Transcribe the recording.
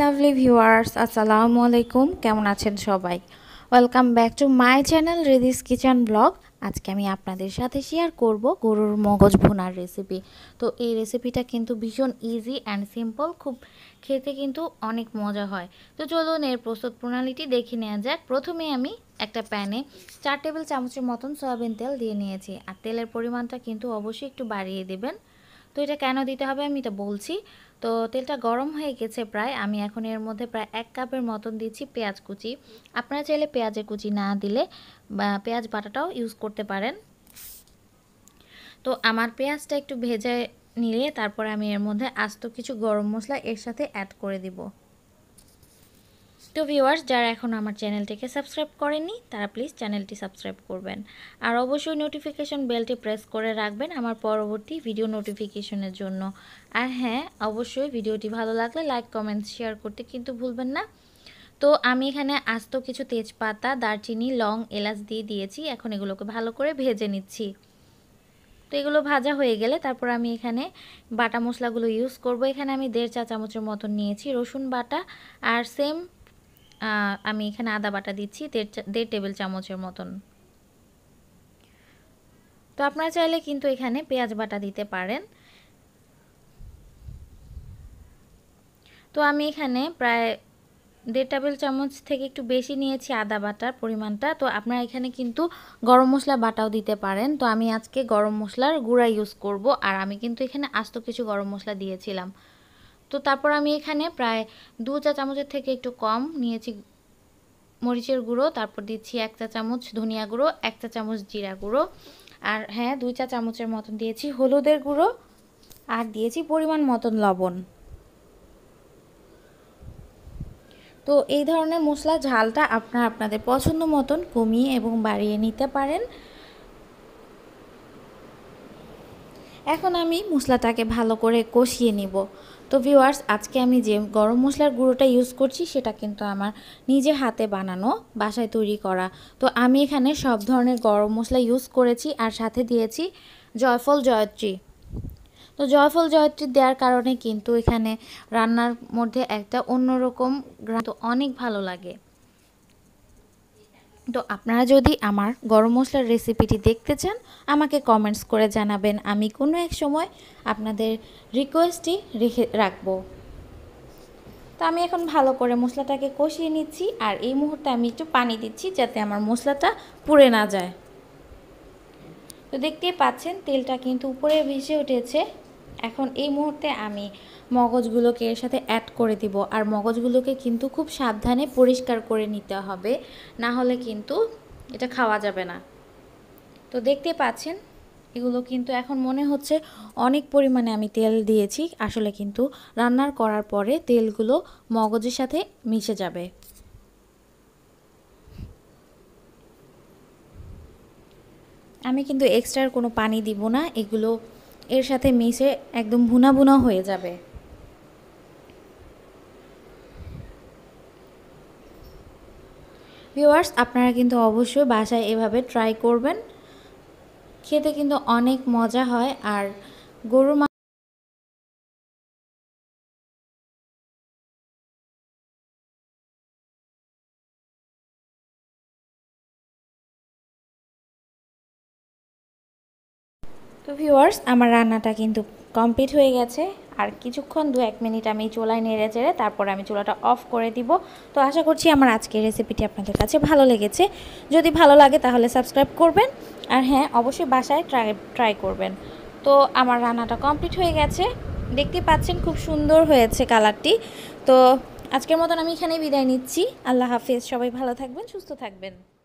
lovely viewers আসসালামু আলাইকুম কেমন আছেন সবাই welcome back to my channel Ridi's kitchen blog আজকে আমি আপনাদের সাথে শেয়ার করব গরুর মগজ ভুনার রেসিপি তো এই রেসিপিটা কিন্তু ভীষণ ইজি অ্যান্ড সিম্পল খুব খেতে কিন্তু অনেক মজা হয় তো চলুন এর প্রস্তুত প্রণালীটি দেখে নেওয়া যাক প্রথমে আমি একটা প্যানে চার টেবিল চামচের মতন সয়াবিন তেল দিয়ে নিয়েছি আর তেলের পরিমাণটা কিন্তু অবশ্যই একটু বাড়িয়ে দেবেন তো এটা কেন দিতে হবে আমি এটা বলছি তো তেলটা গরম হয়ে গেছে প্রায় আমি এখন এর মধ্যে প্রায় এক কাপের মতন দিচ্ছি পেঁয়াজ কুচি আপনারা চাইলে পেঁয়াজে কুচি না দিলে পেঁয়াজ বাটাটাও ইউজ করতে পারেন তো আমার পেঁয়াজটা একটু ভেজে নিয়ে তারপরে আমি এর মধ্যে আস্ত কিছু গরম মশলা এর সাথে অ্যাড করে দিব তো ভিউয়ার্স যারা এখনও আমার চ্যানেলটিকে সাবস্ক্রাইব করেনি তারা প্লিজ চ্যানেলটি সাবস্ক্রাইব করবেন আর অবশ্যই নোটিফিকেশন বেলটি প্রেস করে রাখবেন আমার পরবর্তী ভিডিও নোটিফিকেশনের জন্য আর হ্যাঁ অবশ্যই ভিডিওটি ভালো লাগলে লাইক কমেন্ট শেয়ার করতে কিন্তু ভুলবেন না তো আমি এখানে আস্ত কিছু তেজপাতা দারচিনি লং এলাচ দিয়ে দিয়েছি এখন এগুলোকে ভালো করে ভেজে নিচ্ছি তো এগুলো ভাজা হয়ে গেলে তারপর আমি এখানে বাটা মশলাগুলো ইউজ করব এখানে আমি দেড় চা চামচের মতন নিয়েছি রসুন বাটা আর সেম আমি এখানে আদা বাটা দিচ্ছি দেড় টেবিল চামচের মতন তো আপনারা চাইলে কিন্তু এখানে পেঁয়াজ বাটা দিতে পারেন তো আমি এখানে প্রায় দেড় টেবিল চামচ থেকে একটু বেশি নিয়েছি আদা বাটার পরিমাণটা তো আপনারা এখানে কিন্তু গরম মশলা বাটাও দিতে পারেন তো আমি আজকে গরম মশলার গুঁড়া ইউজ করব আর আমি কিন্তু এখানে আস্ত কিছু গরম মশলা দিয়েছিলাম তো তারপর আমি এখানে প্রায় দু চা চামচের থেকে একটু কম নিয়েছি মরিচের গুঁড়ো তারপর দিচ্ছি এক চা চামচ ধনিয়া গুঁড়ো এক চা চামচ জিরা গুঁড়ো আর হ্যাঁ দুই চা চামচের মতন দিয়েছি হলুদের গুঁড়ো আর দিয়েছি পরিমাণ মতন লবণ তো এই ধরনের মশলা ঝালটা আপনারা আপনাদের পছন্দ মতন কমিয়ে এবং বাড়িয়ে নিতে পারেন এখন আমি মশলাটাকে ভালো করে কষিয়ে নিব তো ভিউয়ার্স আজকে আমি যে গরম মশলার গুঁড়োটা ইউজ করছি সেটা কিন্তু আমার নিজে হাতে বানানো বাসায় তৈরি করা তো আমি এখানে সব ধরনের গরম মশলা ইউজ করেছি আর সাথে দিয়েছি জয়ফল জয়ত্রী তো জয়ফল জয়ত্রী দেওয়ার কারণে কিন্তু এখানে রান্নার মধ্যে একটা অন্যরকম ঘ্রাণ অনেক ভালো লাগে তো আপনারা যদি আমার গরম মশলার রেসিপিটি দেখতে চান আমাকে কমেন্টস করে জানাবেন আমি কোনো এক সময় আপনাদের রিকোয়েস্টটি রেখে রাখবো তো আমি এখন ভালো করে মশলাটাকে কষিয়ে নিচ্ছি আর এই মুহূর্তে আমি একটু পানি দিচ্ছি যাতে আমার মশলাটা পুড়ে না যায় তো দেখতেই পাচ্ছেন তেলটা কিন্তু উপরে ভেসে উঠেছে এখন এই মুহূর্তে আমি মগজগুলোকে এর সাথে অ্যাড করে দিব আর মগজগুলোকে কিন্তু খুব সাবধানে পরিষ্কার করে নিতে হবে না হলে কিন্তু এটা খাওয়া যাবে না তো দেখতে পাচ্ছেন এগুলো কিন্তু এখন মনে হচ্ছে অনেক পরিমাণে আমি তেল দিয়েছি আসলে কিন্তু রান্নার করার পরে তেলগুলো মগজের সাথে মিশে যাবে আমি কিন্তু এক্সট্রার কোনো পানি দিব না এগুলো এর সাথে মিশে একদম ভুনা ভুনা হয়ে যাবে ভিউয়ার্স আপনারা কিন্তু অবশ্যই বাসায় এভাবে ট্রাই করবেন খেতে কিন্তু অনেক মজা হয় আর গরু তো ভিউয়ার্স আমার রান্নাটা কিন্তু কমপ্লিট হয়ে গেছে আর কিছুক্ষণ দু এক মিনিট আমি চুলায় নেড়ে চেড়ে তারপর আমি চুলাটা অফ করে দিব তো আশা করছি আমার আজকের রেসিপিটি আপনাদের কাছে ভালো লেগেছে যদি ভালো লাগে তাহলে সাবস্ক্রাইব করবেন আর হ্যাঁ অবশ্যই বাসায় ট্রাই ট্রাই করবেন তো আমার রান্নাটা কমপ্লিট হয়ে গেছে দেখতে পাচ্ছেন খুব সুন্দর হয়েছে কালারটি তো আজকের মতন আমি এখানেই বিদায় নিচ্ছি আল্লাহ হাফিজ সবাই ভালো থাকবেন সুস্থ থাকবেন